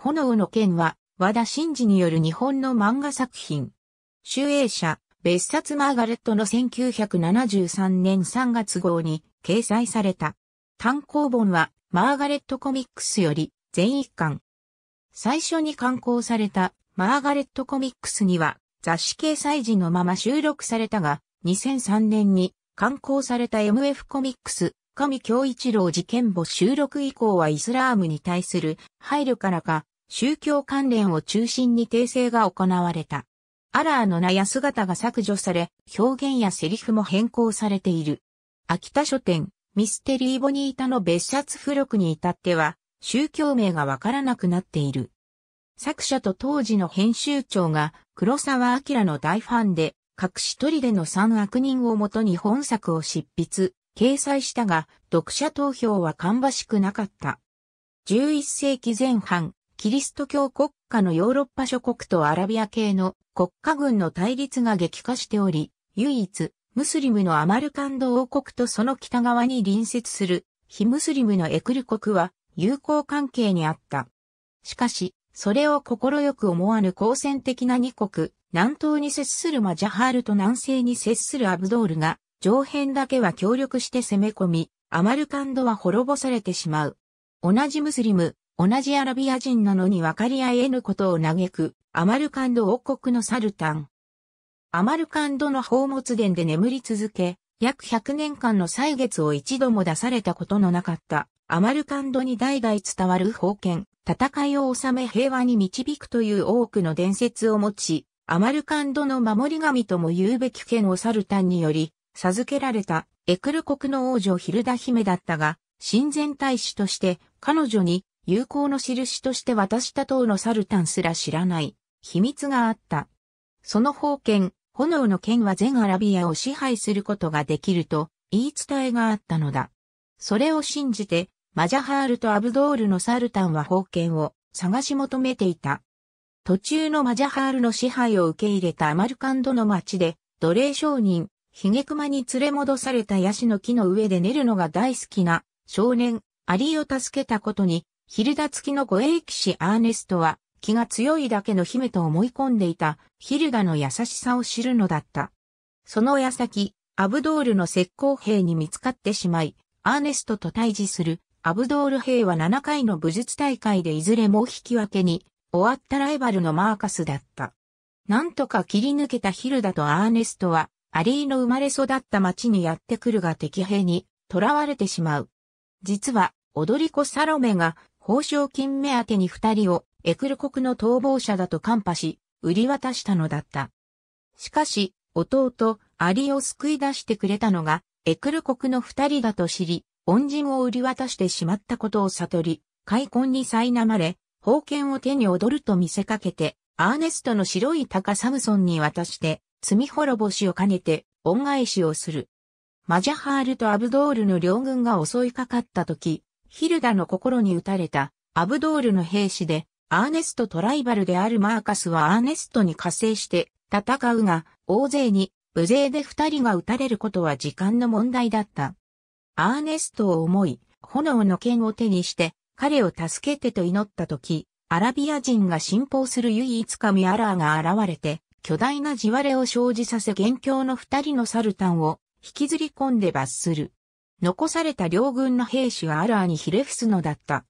炎の剣は、和田真嗣による日本の漫画作品。集英社、別冊マーガレットの1973年3月号に掲載された。単行本は、マーガレットコミックスより、全一巻。最初に刊行された、マーガレットコミックスには、雑誌掲載時のまま収録されたが、2003年に刊行された MF コミックス、上京一郎事件簿収録以降はイスラームに対する配慮からか、宗教関連を中心に訂正が行われた。アラーの名や姿が削除され、表現やセリフも変更されている。秋田書店、ミステリーボニータの別冊付録に至っては、宗教名がわからなくなっている。作者と当時の編集長が黒沢明の大ファンで、隠し取りでの三悪人をもとに本作を執筆、掲載したが、読者投票は芳しくなかった。11世紀前半、キリスト教国家のヨーロッパ諸国とアラビア系の国家軍の対立が激化しており、唯一、ムスリムのアマルカンド王国とその北側に隣接する、非ムスリムのエクル国は友好関係にあった。しかし、それを快く思わぬ好戦的な二国、南東に接するマジャハールと南西に接するアブドールが、上辺だけは協力して攻め込み、アマルカンドは滅ぼされてしまう。同じムスリム、同じアラビア人なのに分かり合えぬことを嘆く、アマルカンド王国のサルタン。アマルカンドの宝物殿で眠り続け、約100年間の歳月を一度も出されたことのなかった、アマルカンドに代々伝わる封建、戦いを収め平和に導くという多くの伝説を持ち、アマルカンドの守り神とも言うべき剣をサルタンにより、授けられたエクル国の王女ヒルダ姫だったが、親善大使として彼女に友好の印として渡した党のサルタンすら知らない、秘密があった。その封建、炎の剣は全アラビアを支配することができると言い伝えがあったのだ。それを信じて、マジャハールとアブドールのサルタンは封建を探し求めていた。途中のマジャハールの支配を受け入れたアマルカンドの町で、奴隷商人、ヒゲクマに連れ戻されたヤシの木の上で寝るのが大好きな少年、アリを助けたことにヒルダ付きの護衛騎士アーネストは気が強いだけの姫と思い込んでいたヒルダの優しさを知るのだった。その矢先、アブドールの石膏兵に見つかってしまい、アーネストと対峙するアブドール兵は7回の武術大会でいずれも引き分けに終わったライバルのマーカスだった。なんとか切り抜けたヒルダとアーネストはアリーの生まれ育った町にやってくるが敵兵に囚われてしまう。実は踊り子サロメが報奨金目当てに二人をエクル国の逃亡者だとカンパし、売り渡したのだった。しかし、弟、アリを救い出してくれたのが、エクル国の二人だと知り、恩人を売り渡してしまったことを悟り、開墾に苛まれ、宝剣を手に踊ると見せかけて、アーネストの白い鷹サムソンに渡して、罪滅ぼしを兼ねて、恩返しをする。マジャハールとアブドールの両軍が襲いかかった時、ヒルダの心に打たれたアブドールの兵士で、アーネストトライバルであるマーカスはアーネストに加勢して戦うが、大勢に無勢で二人が撃たれることは時間の問題だった。アーネストを思い、炎の剣を手にして、彼を助けてと祈った時、アラビア人が信奉する唯一神アラーが現れて、巨大な地割れを生じさせ元凶の二人のサルタンを引きずり込んで罰する。残された両軍の兵士はアラーにひれ伏すのだった。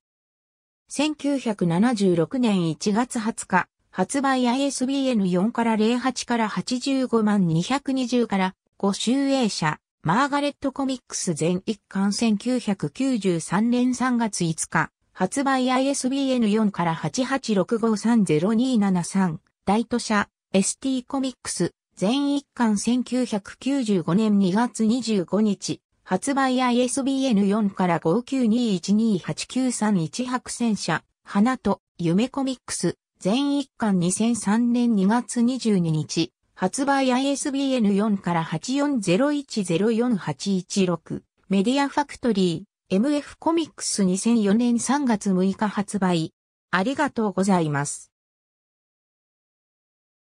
1976年1月20日、発売 ISBN4 から08から85万220から5集英社、マーガレットコミックス全一巻1993年3月5日、発売 ISBN4 から88653027大都社、ST コミックス、全一巻1995年2月25日、発売 ISBN4 から592128931白戦車、花と、夢コミックス、全一巻2003年2月22日、発売 ISBN4 から8 4 0 1 0 4 8 1 6メディアファクトリー、MF コミックス2004年3月6日発売。ありがとうございます。